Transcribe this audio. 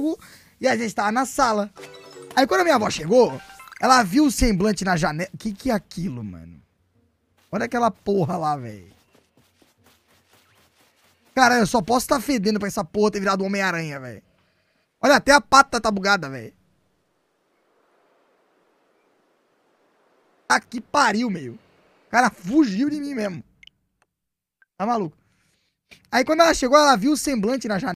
jogo e a gente tava na sala. Aí quando a minha avó chegou, ela viu o semblante na janela. Que que é aquilo, mano? Olha aquela porra lá, velho. Cara, eu só posso estar tá fedendo pra essa porra ter virado Homem-Aranha, velho. Olha, até a pata tá bugada, velho. Ah, que pariu, meu. O cara fugiu de mim mesmo. Tá maluco? Aí quando ela chegou, ela viu o semblante na janela.